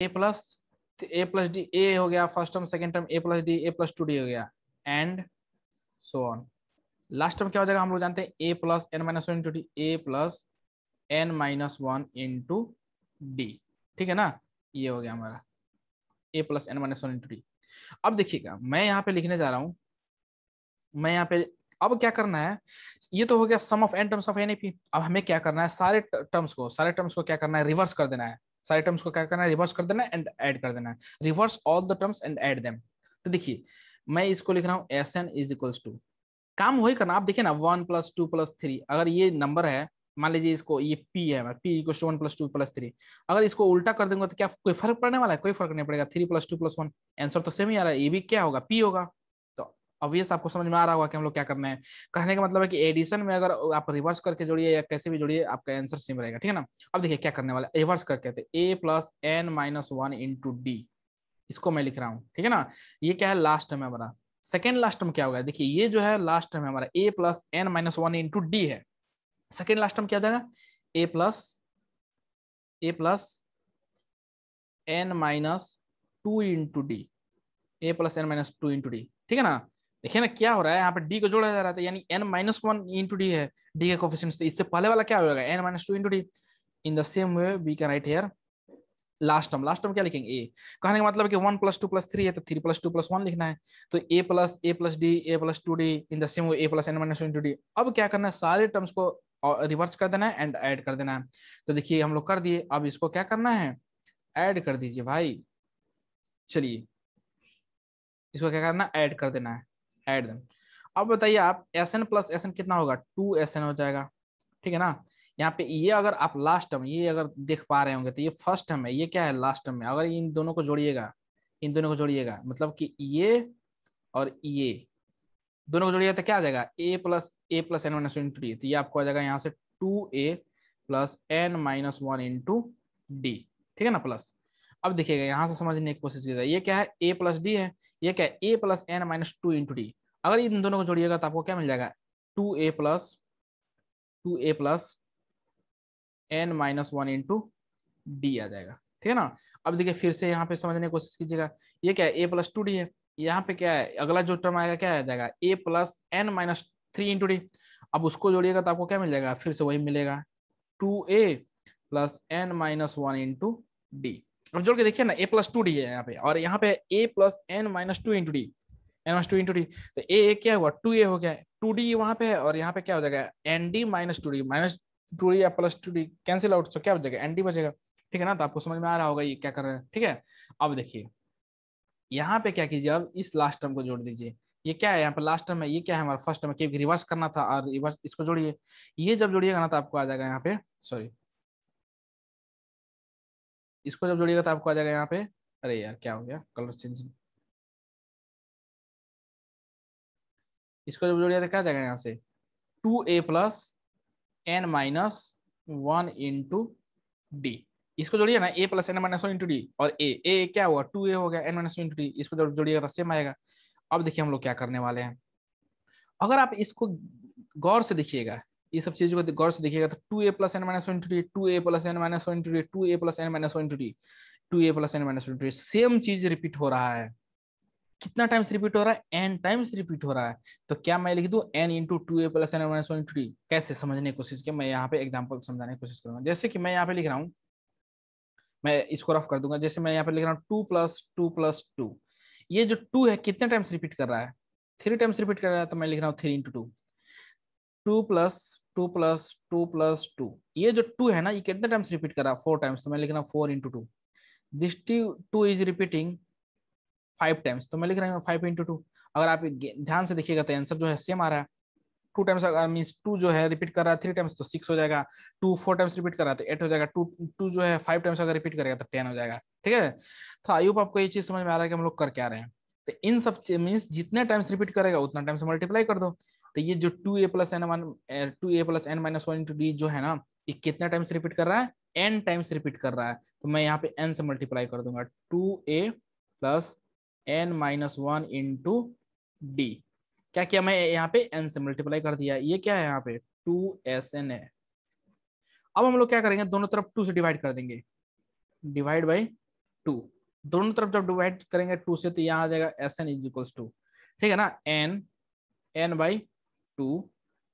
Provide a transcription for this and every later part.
A plus A plus D A हो गया first term second term A plus D A plus two D हो गया and so on last term क्या हो जाएगा हम लोग जानते हैं A plus N minus one into D A plus N minus one into D ठीक है ना ये हो गया हमारा A plus N minus one into D अब देखिएगा मैं यहाँ पे लिखने जा रहा हूँ मैं यहाँ पे अब क्या करना है ये तो हो गया sum of N terms of N अब हमें क्या करना है सारे टर्म्स को सारे टर्म्स को क्या करना है रिवर्स कर देना है सारे टर्म्स को क्या करना है रिवर्स कर देना है एंड ऐड कर देना है reverse all the terms and add them तो देखिए मैं इसको लिख रहा हूँ S N is equals to काम वही करना आप देखिए ना one plus two plus three अगर ये नंबर है मान लीजिए इसको ये p है p equal to one plus two plus three अगर इसको उल्टा कर देंगे तो क्या कोई फर्क पड़ने वाला है कोई फर्क नहीं पड़ेगा three plus two plus one answer तो सेम ही आ रहा है ये भी क्या होगा p होगा ऑब्वियस आपको समझ में आ रहा होगा कि हम लोग क्या करना है कहने का मतलब है कि एडिशन में अगर आप रिवर्स करके जोड़िए या कैसे भी जोड़िए आपका आंसर सेम रहेगा ठीक है ना अब देखिए क्या करने वाला रिवर्स करके A plus N minus one into D इसको मैं लिख रहा हूँ ठीक है ना ये क्या है लास्ट में हमारा सेकेंड लास्ट में क्या होगा देखिए ये जो है लास्ट में हमारा A plus N minus one into D है सेकेंड लास्ट टर्म क्या हो जाएगा A plus A plus N minus two into D A plus N minus two into D ठीक है ना देखिए ना क्या हो रहा है यहाँ पे डी को जोड़ा जा रहा था यानी N minus one into D है डी का कोफिशियंट तो से इससे पहले वाला क्या होगा N minus two into D in the same way we can write here last term last term क्या लिखेंगे ए कहने का मतलब कि one plus two plus three है तो three plus two plus one लिखना है तो A plus A plus D A plus two D in the same way A plus N minus into D अब क्या करना है सारे टर्म्स को रिवर्स कर देना है एंड ऐड कर देना है तो देखिए हम लोग कर दिए अब इसको क्या करना है ऐड कर दीजिए भाई चलिए इसको क्या करना है ऐड कर देना है ऐड दम अब बताइए आप S N plus S N कितना होगा टू एस एन हो जाएगा ठीक है ना यहाँ पे ये अगर आप लास्ट टर्म ये अगर देख पा रहे होंगे तो ये फर्स्ट टर्म है ये क्या है लास्ट टर्म है अगर इन दोनों को जोड़िएगा इन दोनों को जोड़िएगा मतलब कि ये और ये दोनों को जोड़िएगा तो क्या आ जाएगा A plus A plus N minus into D तो ये आपको आ जाएगा यहाँ से टू ए plus N minus one into D ठीक है ना प्लस अब देखिएगा यहाँ से समझने की कोशिश कीजिएगा ये क्या है ए प्लस डी है ये क्या है A plus N minus two into D अगर इन दोनों को जोड़िएगा तो आपको क्या मिल जाएगा टू ए प्लस टू ए plus N minus one into D आ जाएगा ठीक है ना अब देखिए फिर से यहाँ पे समझने की कोशिश कीजिएगा ये क्या है ए प्लस टू डी है यहाँ पे क्या है अगला जो टर्म आएगा क्या आ जाएगा A plus N minus three into D अब उसको जोड़िएगा तो आपको क्या मिल जाएगा फिर से वही मिलेगा टू ए plus N minus one into D अब जोड़ के देखिए ना ए प्लस टू डी है यहाँ पे और यहाँ पे ए plus N minus two into D N minus two into D तो ए क्या हुआ टू ए हो गया टू डी वहाँ पे है और यहाँ पे क्या हो जाएगा N D minus two D minus two D या plus two D cancel out तो क्या हो जाएगा एन डी बचेगा ठीक है ना तो आपको समझ में आ रहा होगा ये क्या कर रहे हैं ठीक है अब देखिए यहाँ पे क्या कीजिए अब इस लास्ट टर्म को जोड़ दीजिए ये क्या है यहाँ पर लास्ट टर्म है ये क्या है हमारा फर्स्ट टर्म है रिवर्स करना था और रिवर्स इसको जोड़िए ये जब जोड़िएगा ना तो आपको आ जाएगा यहाँ पे सॉरी इसको जब जोड़िएगा तो आपको आ जाएगा यहाँ पे अरे यार क्या हो गया कलर चेंज इसको जब जोड़िएगा तो क्या जाएगा यहाँ से टू ए plus N minus one into D इसको जोड़िए ना ए plus N minus one into D और ए ए क्या हुआ टू ए हो गया N minus one into D इसको जब जोड़िएगा तो सेम आएगा अब देखिए हम लोग क्या करने वाले हैं अगर आप इसको गौर से देखिएगा ये सब चीज को गौर से देखिएगा तो टू ए plus N minus one two D two ए plus N minus one two D two ए plus N minus one two D two ए plus N minus one two D same चीज रिपीट हो रहा है कितना टाइम्स रिपीट हो रहा है N times repeat हो रहा है तो क्या मैं लिख दू एन इंटू टू ए plus N minus one two D कैसे समझने की कोशिश की मैं यहाँ पे एग्जाम्पल समझाने की कोशिश करूंगा जैसे कि मैं यहाँ पे लिख रहा हूँ मैं इसको रफ कर दूंगा जैसे मैं यहाँ पे लिख रहा हूँ two plus two plus two ये जो टू है कितने टाइम्स रिपीट कर रहा है थ्री टाइम्स रिपीट कर रहा है तो मैं लिख रहा हूँ three into two two plus two plus two plus two ये जो टू है ना ये कितने टाइम्स रिपीट करा फोर टाइम्स तो मैं लिख रहा हूँ four into two this two is repeating five times तो मैं लिख रहा हूँ फाइव इंटू टू अगर आप ध्यान से देखिएगा तो आंसर जो है सेम आ रहा है टू टाइम्स अगर मीन टू जो है रिपीट कर रहा है थ्री टाइम्स तो सिक्स हो जाएगा टू फोर टाइम्स रिपीट कर रहा है तो एट हो जाएगा टू टू जो है फाइव टाइम्स अगर रिपीट करेगा तो टेन हो जाएगा ठीक है तो आयुब आपको ये चीज समझ में आ रहा है कि हम लोग करके आ रहे हैं तो इन सब मीन्स जितने टाइम्स रिपीट करेगा उतना टाइम्स मल्टीप्लाई कर दो तो ये जो टू ए प्लस एन वन टू ए plus N minus one into D जो है ना ये कितना टाइम्स रिपीट कर रहा है एन टाइम्स रिपीट कर रहा है तो मैं यहाँ पे एन से मल्टीप्लाई कर दूंगा टू ए plus N minus one into D क्या किया मैं यहाँ पे एन से मल्टीप्लाई कर दिया ये क्या है यहाँ पे टू एस एन है अब हम लोग क्या करेंगे दोनों तरफ टू से डिवाइड कर देंगे डिवाइड बाई टू दोनों तरफ जब डिवाइड करेंगे टू से तो यहाँ आ जाएगा S N is equals to ठीक है ना एन एन बाई टू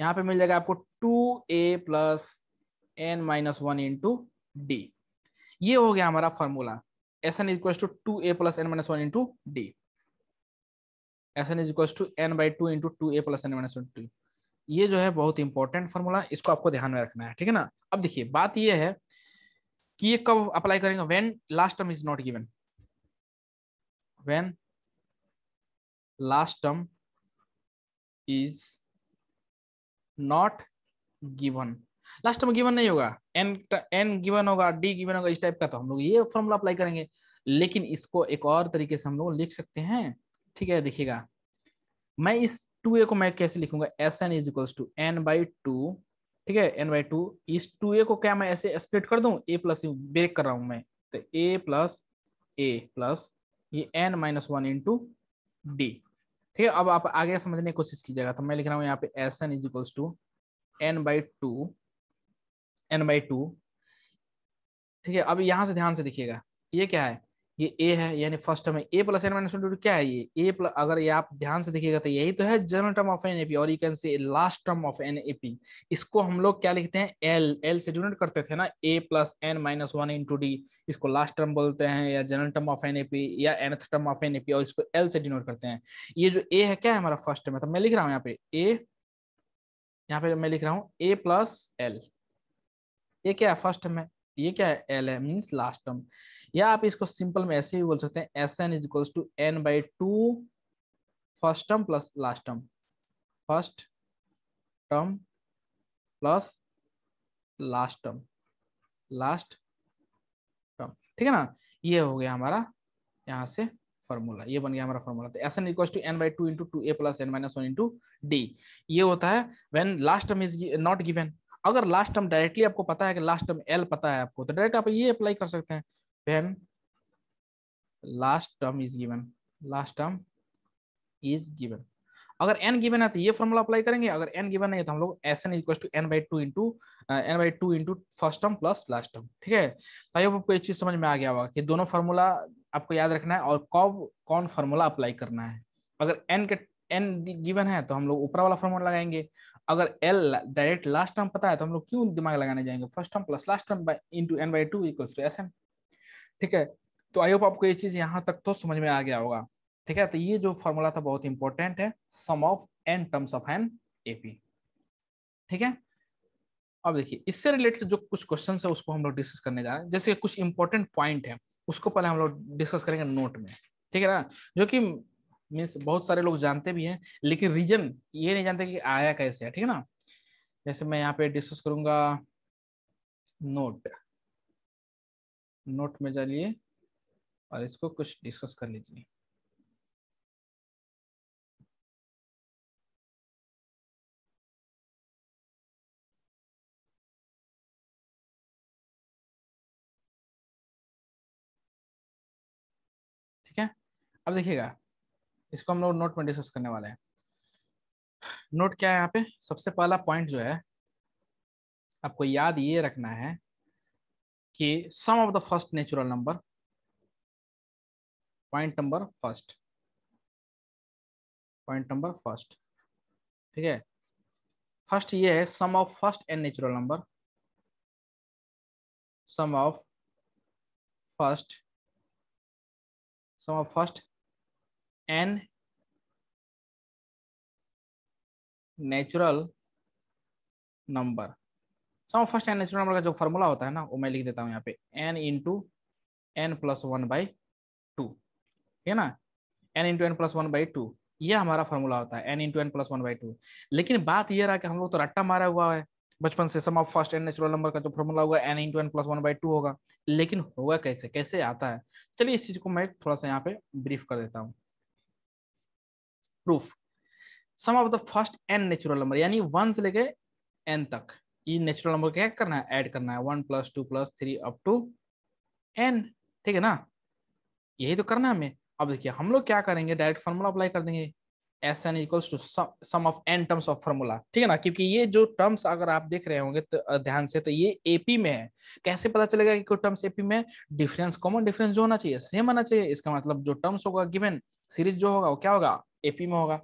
यहाँ पे मिल जाएगा आपको टू ए plus N minus one into D ये हो गया हमारा formula S N equal to two A plus N minus one into D S N equal to N by two into two A plus N minus one two ये जो है बहुत important formula इसको आपको ध्यान में रखना है ठीक है ना अब देखिए बात ये है कि ये कब अप्लाई करेंगे when last term is not given when last term is not given last में गिवन नहीं होगा एन एन गिवन होगा डी गिवन होगा इस टाइप का तो हम लोग ये फॉर्मूला अप्लाई करेंगे लेकिन इसको एक और तरीके से हम लोग लिख सकते हैं ठीक है देखिएगा मैं इस टू ए को मैं कैसे लिखूंगा S N is equals to N by two ठीक है एन बाई टू इस टू ए को क्या मैं ऐसे स्प्लिट कर दूं ए प्लस ब्रेक कर रहा हूं मैं तो ए प्लस ए प्लस ये N minus one into D ठीक है अब आप आगे समझने की कोशिश कीजिएगा तो मैं लिख रहा हूँ यहाँ पे S N is equals to N by two N by two ठीक है अब यहाँ से ध्यान से देखिएगा ये क्या है ये ए है यानी फर्स्ट में A plus N minus one क्या है ये ए प्लस अगर ये आप ध्यान से देखिएगा तो यही तो है जनरल टर्म ऑफ एन और you can say last term of N इसको हम लोग क्या लिखते हैं एल एल से डिनोट करते थे ना ए plus N minus one into D इसको लास्ट टर्म बोलते हैं या जनरल टर्म ऑफ एन या एनथ टर्म ऑफ एन और इसको एल से डिनोट करते हैं ये जो ए है क्या है हमारा फर्स्ट टर्म तो मैं लिख रहा हूँ यहाँ पे ए यहाँ पे मैं लिख रहा हूँ ए प्लस एल ये क्या है फर्स्ट टर्म है ये क्या है एल है मीन्स लास्ट टर्म या आप इसको सिंपल में ऐसे भी बोल सकते हैं s N is equals to N by two first term plus last term first term plus last term last term ठीक है ना ये हो गया हमारा यहाँ से फॉर्मूला ये बन गया हमारा फॉर्मूला तो s N equal to N by two into two A plus N minus one into D ये होता है when last term is not given अगर लास्ट टर्म डायरेक्टली आपको पता है कि लास्ट टर्म एल पता है आपको तो डायरेक्ट आप ये अप्लाई कर सकते हैं then last term is given last term is given अगर n गिवन है तो ये फॉर्मूला अप्लाई करेंगे अगर n गिवन नहीं है तो हम लोग s N equal to N by two into n by two into first term plus last term ठीक है आई आपको ये चीज समझ में आ गया होगा कि दोनों फॉर्मूला आपको याद रखना है और कब कौन फॉर्मूला अप्लाई करना है अगर n के n गिवन है तो हम लोग ऊपर वाला फॉर्मूला लगाएंगे अगर एल डायरेक्ट लास्ट टर्म पता है तो हम लोग क्यों दिमाग लगाने जाएंगे first term plus last term by into n by two equal to s n ठीक है तो आई होप आपको ये चीज यहाँ तक तो समझ में आ गया होगा ठीक है तो ये जो फॉर्मूला था बहुत इंपॉर्टेंट है sum of N terms of an AP ठीक है अब देखिए इससे रिलेटेड जो कुछ क्वेश्चन है उसको हम लोग डिस्कस करने जा रहे हैं जैसे कुछ इंपॉर्टेंट पॉइंट है उसको पहले हम लोग डिस्कस करेंगे नोट में ठीक है ना जो कि मीन्स बहुत सारे लोग जानते भी हैं लेकिन रीजन ये नहीं जानते कि आया कैसे है ठीक है ना जैसे मैं यहाँ पे डिस्कस करूंगा नोट नोट में जाइए और इसको कुछ डिस्कस कर लीजिए ठीक है अब देखिएगा इसको हम लोग नोट में डिस्कस करने वाले हैं नोट क्या है यहाँ पे सबसे पहला पॉइंट जो है आपको याद ये रखना है कि sum of the first natural number point number first point number first ठीक है फर्स्ट ये है sum of first and natural number sum of first sum of first n natural number sum first n natural number का जो formula होता है ना वो मैं लिख देता हूँ यहाँ पे n into n plus one by two ठीक है ना n into n plus one by two ये हमारा फॉर्मूला होता है n into n plus one by two लेकिन बात यह रहा कि हम लोग तो रट्टा मारा हुआ है बचपन से sum of first n natural number का जो फॉर्मूला होगा n into n plus one by two होगा लेकिन होगा कैसे कैसे आता है चलिए इस चीज को मैं थोड़ा सा यहाँ पे ब्रीफ कर देता हूँ proof sum of the first n natural number यानी वन से लेके एन तक ये नेचुरल नंबर क्या करना है ऐड करना है one plus two plus three up to n ठीक है ना यही तो करना है हमें अब देखिए हम लोग क्या करेंगे डायरेक्ट फॉर्मूला अप्लाई कर देंगे s n equals to sum of N terms of formula ठीक है ना क्योंकि ये जो टर्म्स अगर आप देख रहे होंगे तो ध्यान से तो ये एपी में है कैसे पता चलेगा कि कोई टर्म्स एपी में डिफरेंस कॉमन डिफरेंस जो होना चाहिए सेम आना चाहिए इसका मतलब जो टर्म्स होगा गिवन सीरीज जो होगा वो क्या होगा एपी में होगा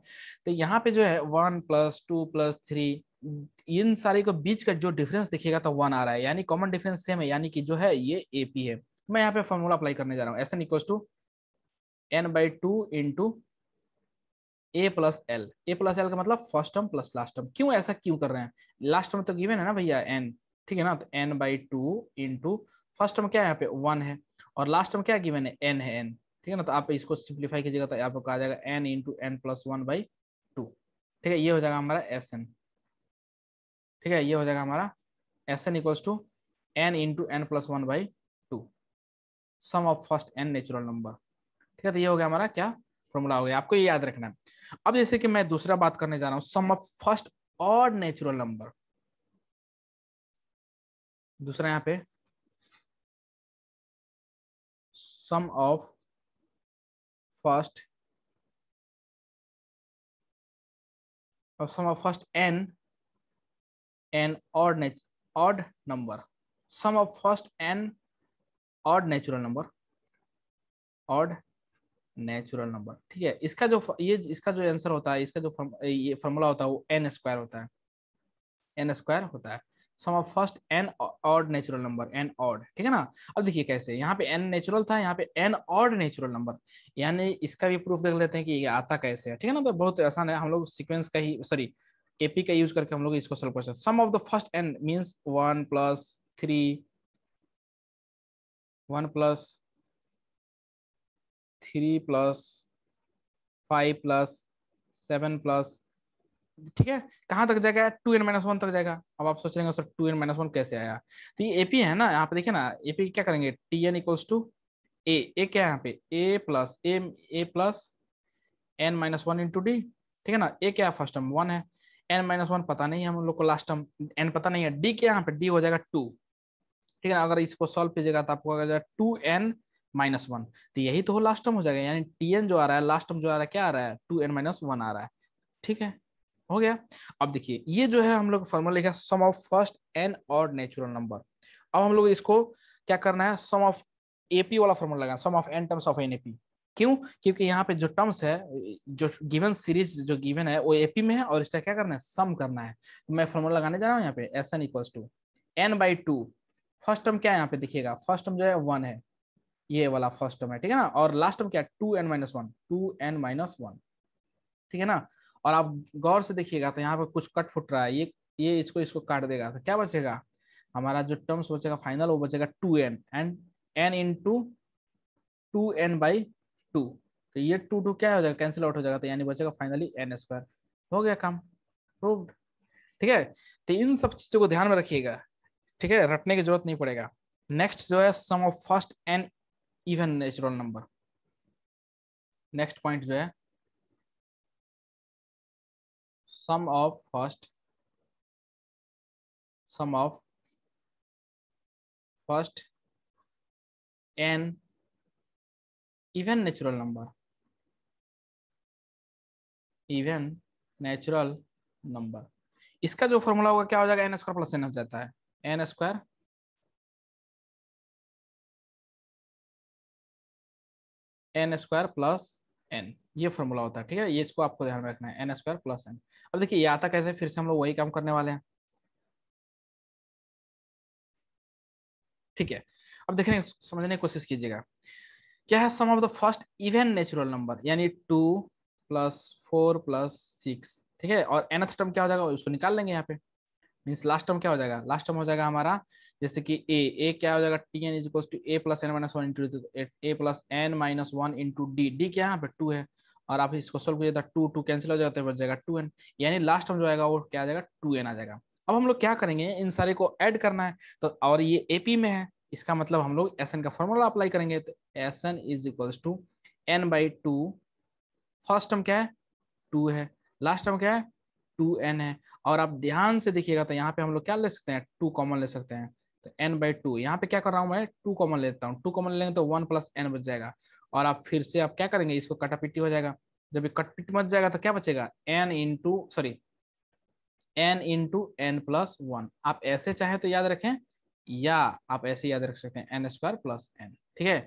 तो यहाँ पे जो है one plus two plus three इन सारे को बीच का जो डिफरेंस दिखेगा तो वन आ रहा है यानी कॉमन डिफरेंस सेम है यानी कि जो है ये ए पी है मैं यहाँ पे फॉर्मूला अप्लाई करने जा रहा हूँ S n equal to N by two two A plus l a plus l का मतलब first term plus last term क्यों ऐसा क्यों कर रहे हैं लास्ट टर्म तो गिवन है ना भैया एन ठीक है ना तो n by two into first term क्या है यहाँ पे वन है और लास्ट टर्म क्या गिवन है एन है एन ठीक है ना तो आप इसको सिंप्लीफाई कीजिएगा तो आपको आ जाएगा n into n plus one by two ठीक है ये हो जाएगा हमारा एस एन ठीक है ये हो जाएगा हमारा s n equals to n into n plus one by two sum of first n natural number ठीक है तो ये हो गया हमारा क्या फॉर्मूला हो गया आपको ये याद रखना है अब जैसे कि मैं दूसरा बात करने जा रहा हूँ सम ऑफ फर्स्ट और नेचुरल नंबर दूसरा यहाँ पे sum of first sum of first n an odd odd number sum of first n odd natural number odd natural number ठीक है इसका जो ये इसका जो आंसर होता है इसका जो फर्म, ये फॉर्मूला होता है वो एन स्क्वायर होता है एन स्क्वायर होता है sum of first n odd natural number n odd ठीक है ना अब देखिए कैसे यहाँ पे एन नेचुरल था यहाँ पे एन ऑड नेचुरल नंबर यानी इसका भी प्रूफ देख लेते हैं कि ये आता कैसे है ठीक है ना तो बहुत आसान है हम लोग सिक्वेंस का ही सॉरी एपी का यूज करके हम लोग इसको सोल्व कर सकते sum of the first n means one plus three one plus three plus five plus seven plus ठीक है कहां तक जाएगा टू एन माइनस वन तक जाएगा अब आप सोच रहे हैं sir two n minus one कैसे आया तो ये एपी है ना यहाँ पे देखिए ना एपी क्या करेंगे t n equals to a ए क्या है यहाँ पे ए plus a a plus N minus one into D ठीक है ना ए क्या है फर्स्ट टर्म वन है एन माइनस वन पता नहीं है हम लोग को लास्ट टर्म एन पता नहीं है डी क्या यहाँ पे डी हो जाएगा टू ठीक है ना अगर इसको सॉल्व कीजिएगा तो आपको आ टू एन माइनस वन तो यही तो हो लास्ट टर्म हो जाएगा यानी टी एन जो आ रहा है लास्ट टर्म जो आ रहा है क्या आ रहा है टू एन माइनस वन आ रहा है ठीक है हो गया अब देखिए ये जो है हम लोग फॉर्मूला लिखा सम ऑफ फर्स्ट एन और नेचुरल नंबर अब हम लोग इसको क्या करना है सम ऑफ एपी वाला फॉर्मूला लगाना sum of N terms of an AP क्यों क्योंकि यहाँ पे जो टर्म्स है जो गिवन सीरीज जो गिवन है वो एपी में है और इसका क्या करना है सम करना है तो मैं फॉर्मूला लगाने जा रहा हूँ यहाँ पे S N equal to N by two first term क्या है यहाँ पे देखिएगा फर्स्ट टर्म जो है वन है ये वाला फर्स्ट टर्म है ठीक है ना और लास्ट टर्म क्या two n minus one two n minus one ठीक है ना और आप गौर से देखिएगा तो यहाँ पे कुछ कट फुट रहा है ये ये इसको इसको काट देगा तो क्या बचेगा हमारा जो टर्म्स बचेगा फाइनल वो बचेगा two n and n into two N by two तो ये टू टू क्या हो जाएगा कैंसिल आउट हो जाएगा तो यानी बचेगा फाइनली एन स्क्वायर हो गया काम प्रूव्ड ठीक है तो इन सब चीज़ों को ध्यान में रखिएगा ठीक है रटने की जरूरत नहीं पड़ेगा नेक्स्ट जो है sum of first n even natural number next point जो है sum of first sum of first n even natural number even natural number इसका जो फॉर्मूला होगा क्या हो जाएगा एन स्क्वायर प्लस एन हो जाता है n square n square plus n ये फॉर्मूला होता है ठीक है ये इसको आपको ध्यान में रखना है एन स्क्वायर प्लस एन अब देखिए ये आता कैसे फिर से हम लोग वही काम करने वाले हैं ठीक है अब देखने समझने की कोशिश कीजिएगा क्या है sum of the first even natural number यानी two plus four plus six ठीक है और एनथ टर्म क्या हो जाएगा उसको निकाल लेंगे यहाँ पे मीन्स लास्ट टर्म क्या हो जाएगा लास्ट टर्म हो जाएगा हमारा जैसे कि ए ए क्या हो जाएगा t n is equals to A plus N minus one into a plus N minus one into d d क्या यहाँ पे टू है और आप इसको सोल्व कीजिए टू टू कैंसिल हो जाता है बच जाएगा टू एन यानी लास्ट टर्म जो आएगा वो क्या आ जाएगा टू एन आ जाएगा अब हम लोग क्या करेंगे इन सारे को ऐड करना है तो और ये एपी में है इसका मतलब हम लोग एस एन का फॉर्मूला अप्लाई करेंगे तो s N is equal to N by two first term क्या है टू है लास्ट टर्म क्या है टू एन है और आप ध्यान से देखिएगा तो यहाँ पे हम लोग क्या ले सकते हैं टू कॉमन ले सकते हैं तो एन बाई टू यहाँ पे क्या कर रहा हूँ मैं टू कॉमन लेता हूँ टू कॉमन लेंगे तो वन प्लस एन बच जाएगा और आप फिर से आप क्या करेंगे इसको कटापिटी हो जाएगा जब कटपिटी मच जाएगा तो क्या बचेगा n into sorry n into n plus one आप ऐसे चाहे तो याद रखें या आप ऐसे याद रख सकते हैं एन स्क्वायर प्लस एन ठीक है